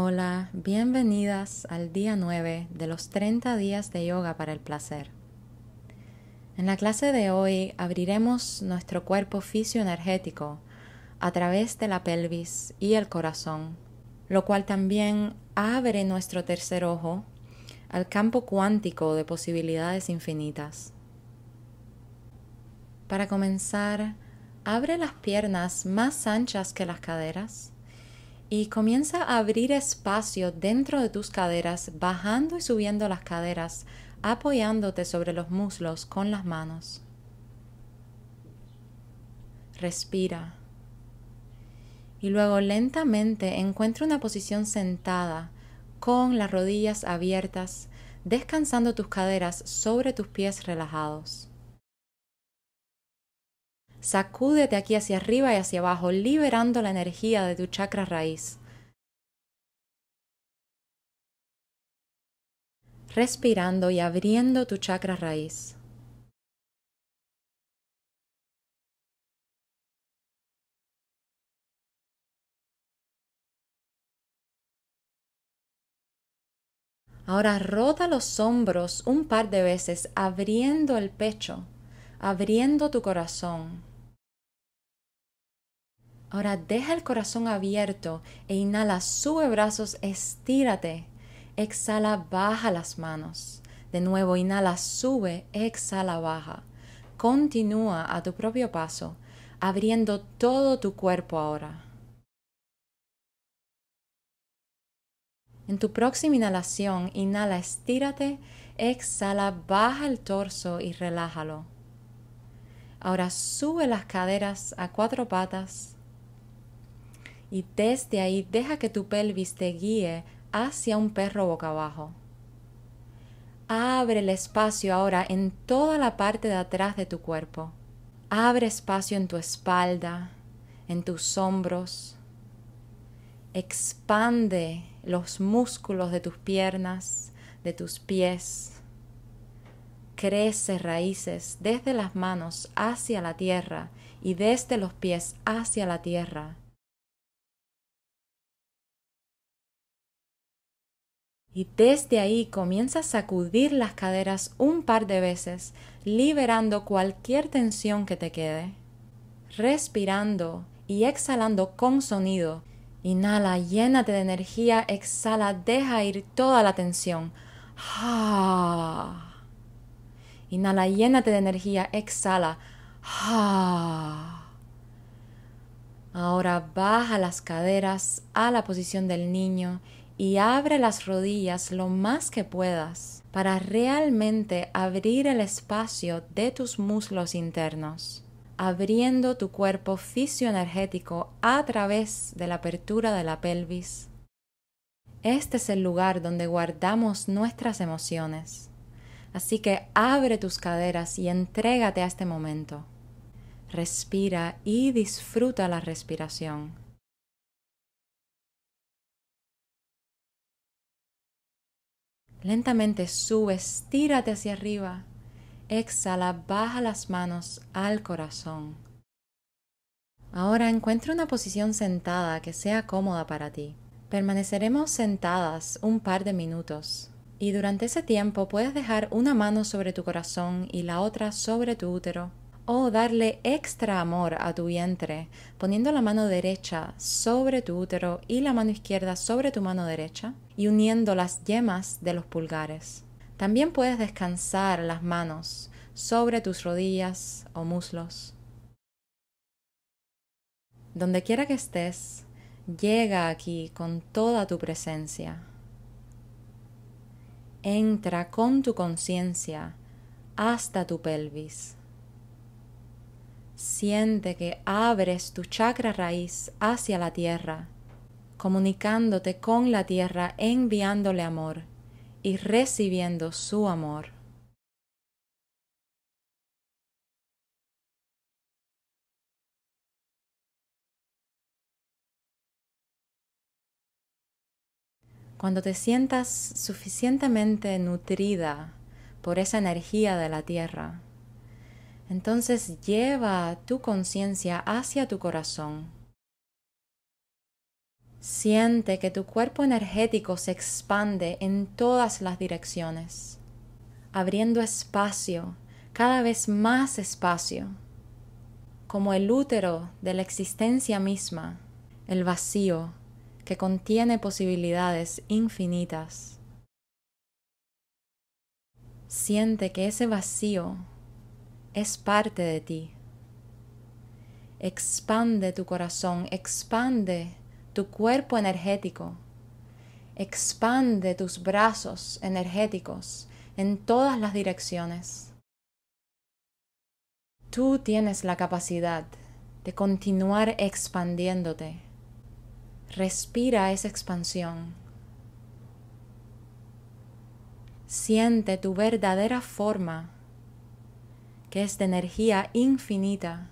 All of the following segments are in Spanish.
Hola, bienvenidas al día 9 de los 30 días de yoga para el placer. En la clase de hoy abriremos nuestro cuerpo energético a través de la pelvis y el corazón, lo cual también abre nuestro tercer ojo al campo cuántico de posibilidades infinitas. Para comenzar, abre las piernas más anchas que las caderas y comienza a abrir espacio dentro de tus caderas, bajando y subiendo las caderas, apoyándote sobre los muslos con las manos. Respira. Y luego lentamente encuentra una posición sentada, con las rodillas abiertas, descansando tus caderas sobre tus pies relajados. Sacúdete aquí hacia arriba y hacia abajo, liberando la energía de tu chakra raíz. Respirando y abriendo tu chakra raíz. Ahora rota los hombros un par de veces, abriendo el pecho, abriendo tu corazón. Ahora deja el corazón abierto e inhala, sube brazos, estírate. Exhala, baja las manos. De nuevo, inhala, sube, exhala, baja. Continúa a tu propio paso, abriendo todo tu cuerpo ahora. En tu próxima inhalación, inhala, estírate, exhala, baja el torso y relájalo. Ahora sube las caderas a cuatro patas y desde ahí deja que tu pelvis te guíe hacia un perro boca abajo. Abre el espacio ahora en toda la parte de atrás de tu cuerpo. Abre espacio en tu espalda, en tus hombros. Expande los músculos de tus piernas, de tus pies. Crece raíces desde las manos hacia la tierra y desde los pies hacia la tierra. Y desde ahí comienza a sacudir las caderas un par de veces, liberando cualquier tensión que te quede. Respirando y exhalando con sonido. Inhala, llénate de energía, exhala, deja ir toda la tensión. Ah. Inhala, llénate de energía, exhala. Ah. Ahora baja las caderas a la posición del niño y abre las rodillas lo más que puedas para realmente abrir el espacio de tus muslos internos, abriendo tu cuerpo fisioenergético a través de la apertura de la pelvis. Este es el lugar donde guardamos nuestras emociones. Así que abre tus caderas y entrégate a este momento. Respira y disfruta la respiración Lentamente sube, tírate hacia arriba. Exhala, baja las manos al corazón. Ahora encuentra una posición sentada que sea cómoda para ti. Permaneceremos sentadas un par de minutos y durante ese tiempo puedes dejar una mano sobre tu corazón y la otra sobre tu útero o darle extra amor a tu vientre, poniendo la mano derecha sobre tu útero y la mano izquierda sobre tu mano derecha y uniendo las yemas de los pulgares. También puedes descansar las manos sobre tus rodillas o muslos. Donde quiera que estés, llega aquí con toda tu presencia. Entra con tu conciencia hasta tu pelvis Siente que abres tu chakra raíz hacia la tierra, comunicándote con la tierra, enviándole amor y recibiendo su amor. Cuando te sientas suficientemente nutrida por esa energía de la tierra, entonces lleva tu conciencia hacia tu corazón. Siente que tu cuerpo energético se expande en todas las direcciones, abriendo espacio, cada vez más espacio, como el útero de la existencia misma, el vacío que contiene posibilidades infinitas. Siente que ese vacío es parte de ti. Expande tu corazón, expande tu cuerpo energético, expande tus brazos energéticos en todas las direcciones. Tú tienes la capacidad de continuar expandiéndote. Respira esa expansión. Siente tu verdadera forma que es de energía infinita,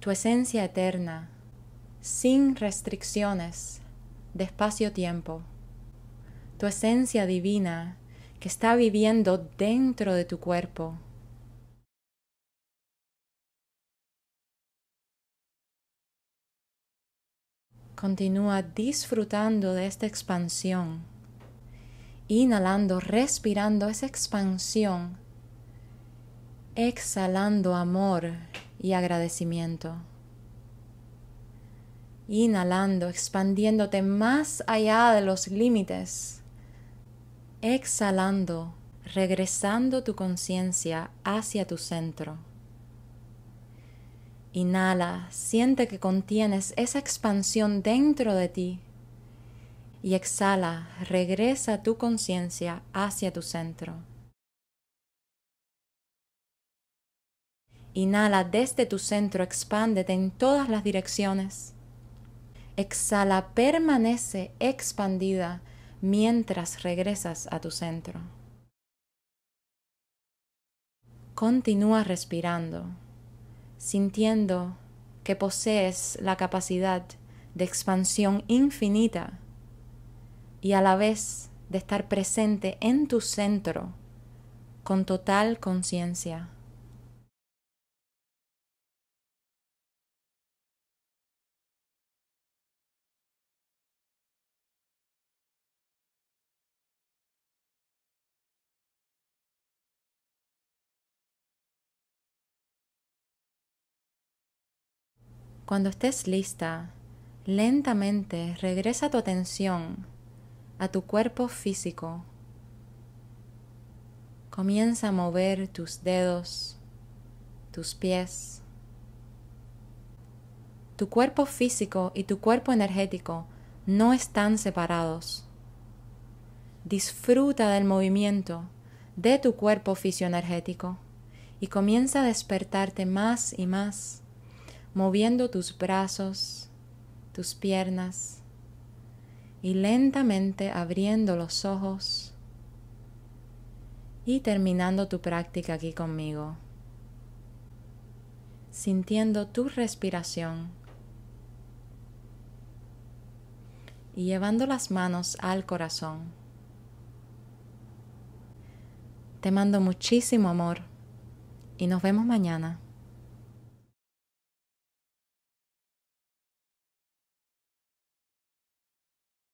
tu esencia eterna, sin restricciones de espacio-tiempo, tu esencia divina que está viviendo dentro de tu cuerpo. Continúa disfrutando de esta expansión, inhalando, respirando esa expansión exhalando amor y agradecimiento. Inhalando, expandiéndote más allá de los límites. Exhalando, regresando tu conciencia hacia tu centro. Inhala, siente que contienes esa expansión dentro de ti. Y exhala, regresa tu conciencia hacia tu centro. Inhala desde tu centro, expándete en todas las direcciones. Exhala, permanece expandida mientras regresas a tu centro. Continúa respirando, sintiendo que posees la capacidad de expansión infinita y a la vez de estar presente en tu centro con total conciencia. Cuando estés lista, lentamente regresa tu atención a tu cuerpo físico. Comienza a mover tus dedos, tus pies. Tu cuerpo físico y tu cuerpo energético no están separados. Disfruta del movimiento de tu cuerpo fisioenergético y comienza a despertarte más y más moviendo tus brazos, tus piernas y lentamente abriendo los ojos y terminando tu práctica aquí conmigo, sintiendo tu respiración y llevando las manos al corazón. Te mando muchísimo amor y nos vemos mañana.